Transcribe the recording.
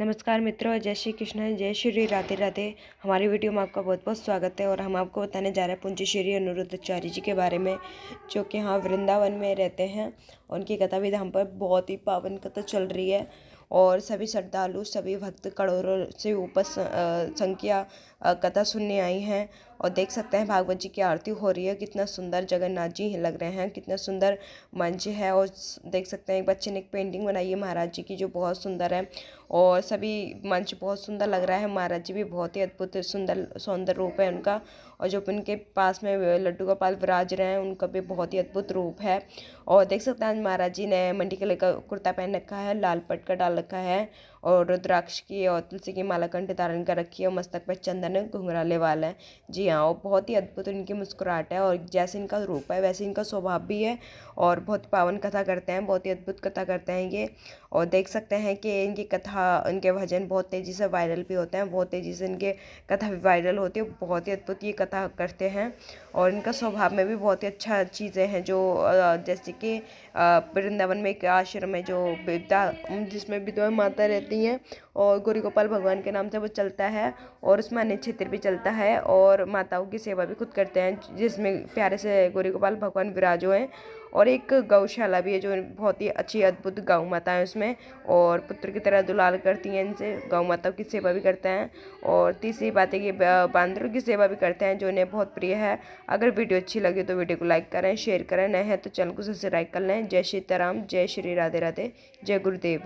नमस्कार मित्रों जय श्री कृष्ण जय श्री राधे राधे हमारी वीडियो में आपका बहुत बहुत स्वागत है और हम आपको बताने जा रहे हैं पुंजी श्री अनुरुद्धाचार्य जी के बारे में जो कि हाँ वृंदावन में रहते हैं उनकी कथा भी हम पर बहुत ही पावन कथा चल रही है और सभी श्रद्धालु सभी भक्त करोड़ों से ऊपर संख्या कथा सुनने आई हैं और देख सकते हैं भागवत जी की आरती हो रही है कितना सुंदर जगन्नाथ जी लग रहे हैं कितना सुंदर मंच है और देख सकते हैं एक बच्चे ने एक पेंटिंग बनाई है महाराज जी की जो बहुत सुंदर है और सभी मंच बहुत सुंदर लग रहा है महाराज जी भी बहुत ही अद्भुत सुंदर सौंदर रूप है उनका और जो उनके पास में लड्डू गोपाल विराज रहे हैं उनका भी बहुत ही अद्भुत रूप है और देख सकते हैं महाराज जी ने मंडी कलर का कुर्ता पहन रखा है लाल पटका डाल रखा है और रुद्राक्ष की और तुलसी की माला कंठ धारण कर रखी है और मस्तक पर चंदन घुंघराले वाले है जी हाँ और बहुत ही अद्भुत इनकी मुस्कुराहट है और जैसे इनका रूप है वैसे इनका स्वभाव भी है और बहुत पावन कथा करते हैं बहुत ही अद्भुत कथा करते हैं ये और देख सकते हैं कि इनकी कथा कथा उनके भजन बहुत तेज़ी से वायरल भी होते हैं बहुत तेज़ी से इनके कथा भी वायरल होती है बहुत ही अद्भुत ये कथा करते हैं और इनका स्वभाव में भी बहुत ही अच्छा चीज़ें हैं जो जैसे कि वृंदावन में एक आश्रम है जो विद्या जिसमें विधवा माता रहती हैं और गौरी गोपाल भगवान के नाम से वो चलता है और उसमें अन्य क्षेत्र भी चलता है और माताओं की सेवा भी खुद करते हैं जिसमें प्यारे से गौरी गोपाल भगवान विराजो हैं और एक गौशाला भी है जो बहुत ही अच्छी अद्भुत गौ माता है उसमें और पुत्र की तरह दुलाल करती हैं इनसे गौ माता की सेवा भी करते हैं और तीसरी बात है कि बांदरों की सेवा भी करते हैं जो इन्हें बहुत प्रिय है अगर वीडियो अच्छी लगी तो वीडियो को लाइक करें शेयर करें नए हैं तो चैनल को सब्सक्राइब कर लें जय सीताराम जय श्री राधे राधे जय गुरुदेव